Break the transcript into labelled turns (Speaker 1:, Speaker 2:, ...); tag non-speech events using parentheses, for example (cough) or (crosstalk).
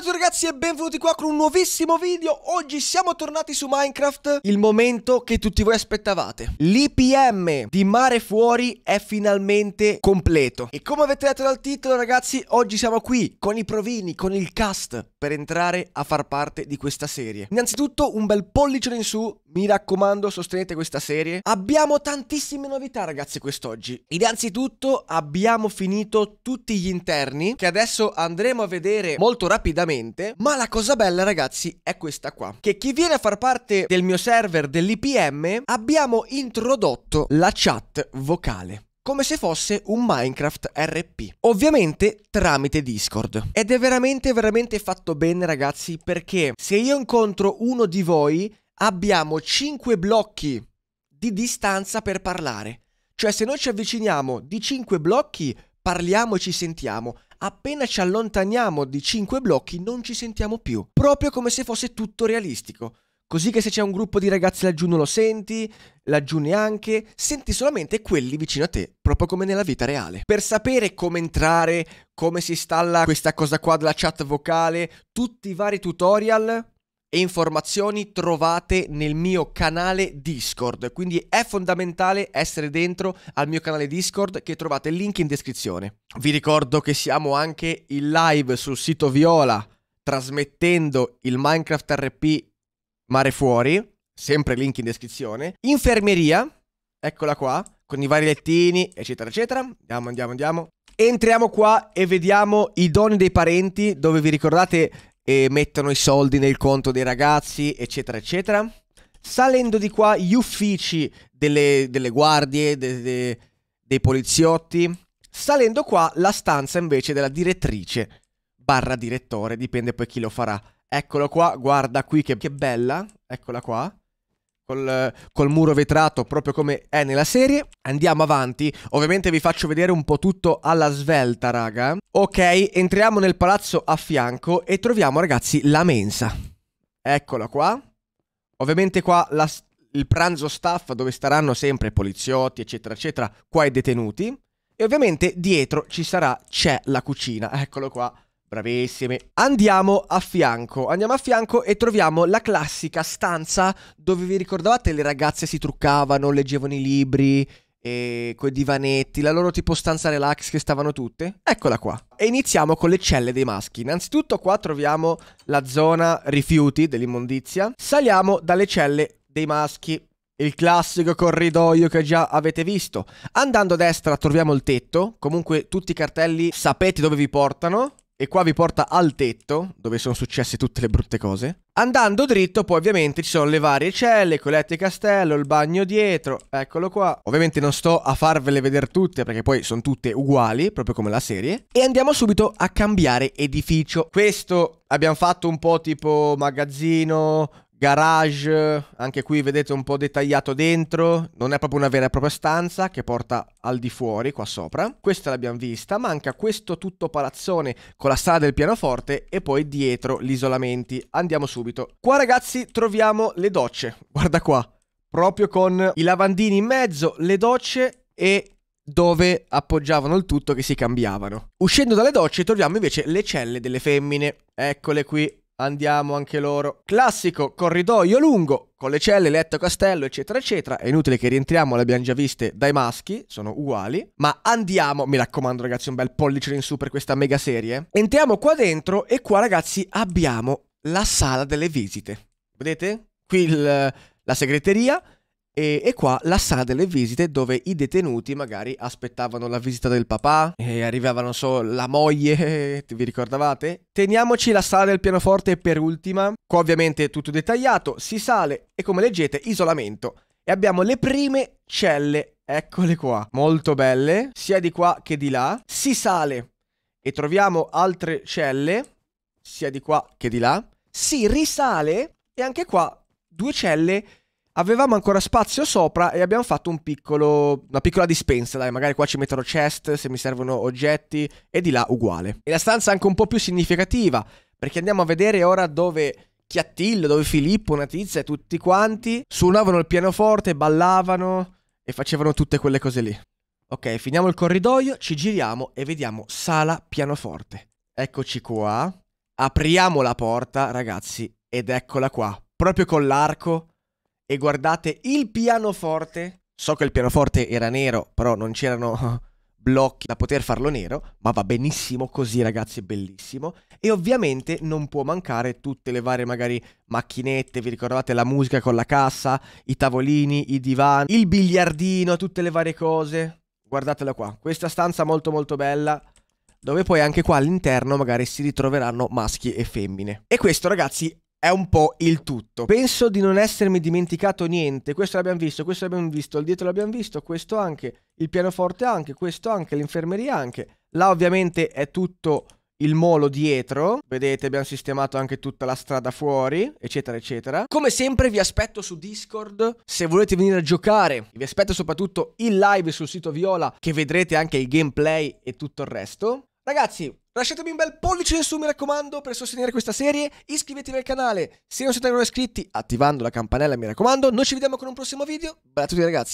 Speaker 1: Ciao a tutti ragazzi e benvenuti qua con un nuovissimo video Oggi siamo tornati su Minecraft Il momento che tutti voi aspettavate L'IPM di Mare Fuori è finalmente completo E come avete letto dal titolo ragazzi Oggi siamo qui con i provini, con il cast Per entrare a far parte di questa serie Innanzitutto un bel pollice in su mi raccomando sostenete questa serie. Abbiamo tantissime novità ragazzi quest'oggi. Innanzitutto abbiamo finito tutti gli interni che adesso andremo a vedere molto rapidamente. Ma la cosa bella ragazzi è questa qua. Che chi viene a far parte del mio server dell'IPM abbiamo introdotto la chat vocale come se fosse un Minecraft RP, ovviamente tramite Discord. Ed è veramente veramente fatto bene ragazzi perché se io incontro uno di voi abbiamo 5 blocchi di distanza per parlare. Cioè se noi ci avviciniamo di 5 blocchi, parliamo e ci sentiamo. Appena ci allontaniamo di 5 blocchi non ci sentiamo più. Proprio come se fosse tutto realistico. Così che se c'è un gruppo di ragazzi laggiù non lo senti, laggiù neanche, senti solamente quelli vicino a te, proprio come nella vita reale. Per sapere come entrare, come si installa questa cosa qua della chat vocale, tutti i vari tutorial, e informazioni trovate nel mio canale Discord, quindi è fondamentale essere dentro al mio canale Discord che trovate il link in descrizione. Vi ricordo che siamo anche in live sul sito Viola trasmettendo il Minecraft RP Mare Fuori, sempre link in descrizione. Infermeria, eccola qua, con i vari lettini, eccetera, eccetera. Andiamo, andiamo, andiamo. Entriamo qua e vediamo i doni dei parenti, dove vi ricordate mettono i soldi nel conto dei ragazzi, eccetera, eccetera. Salendo di qua, gli uffici delle, delle guardie, de, de, dei poliziotti. Salendo qua, la stanza invece della direttrice, barra direttore, dipende poi chi lo farà. Eccolo qua, guarda qui che, che bella, eccola qua. Col, col, muro vetrato proprio come è nella serie. Andiamo avanti, ovviamente vi faccio vedere un po' tutto alla svelta raga. Ok, entriamo nel palazzo a fianco e troviamo ragazzi la mensa. Eccola qua. Ovviamente qua la, il pranzo staff dove staranno sempre poliziotti eccetera eccetera, qua i detenuti. E ovviamente dietro ci sarà, c'è la cucina, eccolo qua Bravissimi. Andiamo a fianco, andiamo a fianco e troviamo la classica stanza dove vi ricordavate le ragazze si truccavano, leggevano i libri, e coi divanetti, la loro tipo stanza relax che stavano tutte. Eccola qua. E iniziamo con le celle dei maschi. Innanzitutto qua troviamo la zona rifiuti dell'immondizia. Saliamo dalle celle dei maschi. Il classico corridoio che già avete visto. Andando a destra troviamo il tetto, comunque tutti i cartelli sapete dove vi portano e qua vi porta al tetto, dove sono successe tutte le brutte cose. Andando dritto, poi ovviamente ci sono le varie celle, colette e Castello, il bagno dietro, eccolo qua. Ovviamente non sto a farvele vedere tutte, perché poi sono tutte uguali, proprio come la serie. E andiamo subito a cambiare edificio. Questo abbiamo fatto un po' tipo magazzino, garage, anche qui vedete un po' dettagliato dentro, non è proprio una vera e propria stanza che porta al di fuori qua sopra, questa l'abbiamo vista, manca questo tutto palazzone con la sala del pianoforte e poi dietro gli isolamenti, andiamo subito. Qua ragazzi troviamo le docce, (laughs) guarda qua, proprio con i lavandini in mezzo, le docce e dove appoggiavano il tutto che si cambiavano. Uscendo dalle docce troviamo invece le celle delle femmine, eccole qui, Andiamo anche loro. Classico corridoio lungo con le celle, letto, castello, eccetera, eccetera. È inutile che rientriamo, le abbiamo già viste dai maschi, sono uguali. Ma andiamo, mi raccomando ragazzi, un bel pollice in su per questa mega serie. Entriamo qua dentro e qua ragazzi abbiamo la sala delle visite. Vedete? Qui il, la segreteria, e, e, qua la sala delle visite dove i detenuti magari aspettavano la visita del papà e arrivavano so la moglie, (laughs) vi ricordavate? Teniamoci la sala del pianoforte per ultima, qua ovviamente è tutto dettagliato, si sale e come leggete isolamento e abbiamo le prime celle, eccole qua, molto belle, sia di qua che di là, si sale e troviamo altre celle, sia di qua che di là, si risale e anche qua due celle avevamo ancora spazio sopra e abbiamo fatto un piccolo, una piccola dispensa, dai, magari qua ci metterò chest se mi servono oggetti e di là uguale. E la stanza è anche un po' più significativa, perché andiamo a vedere ora dove Chiattillo, dove Filippo, Natizia e tutti quanti suonavano il pianoforte, ballavano e facevano tutte quelle cose lì. Ok, finiamo il corridoio, ci giriamo e vediamo sala pianoforte. Eccoci qua. Apriamo la porta, ragazzi, ed eccola qua, proprio con l'arco e guardate il pianoforte. So che il pianoforte era nero, però non c'erano (laughs) blocchi da poter farlo nero, ma va benissimo così ragazzi, è bellissimo. E ovviamente non può mancare tutte le varie magari macchinette, vi ricordate la musica con la cassa, i tavolini, i divani, il biliardino, tutte le varie cose. Guardatela qua, questa stanza molto molto bella, dove poi anche qua all'interno magari si ritroveranno maschi e femmine. E questo ragazzi è un po' il tutto. Penso di non essermi dimenticato niente. Questo l'abbiamo visto, questo l'abbiamo visto, il dietro l'abbiamo visto, questo anche, il pianoforte anche, questo anche, l'infermeria anche. Là ovviamente è tutto il molo dietro. Vedete, abbiamo sistemato anche tutta la strada fuori, eccetera, eccetera. Come sempre vi aspetto su Discord se volete venire a giocare. Vi aspetto soprattutto in live sul sito Viola che vedrete anche il gameplay e tutto il resto. Ragazzi, Lasciatemi un bel pollice in su, mi raccomando, per sostenere questa serie. Iscrivetevi al canale se non siete ancora iscritti, attivando la campanella, mi raccomando. Noi ci vediamo con un prossimo video. Bella a tutti ragazzi.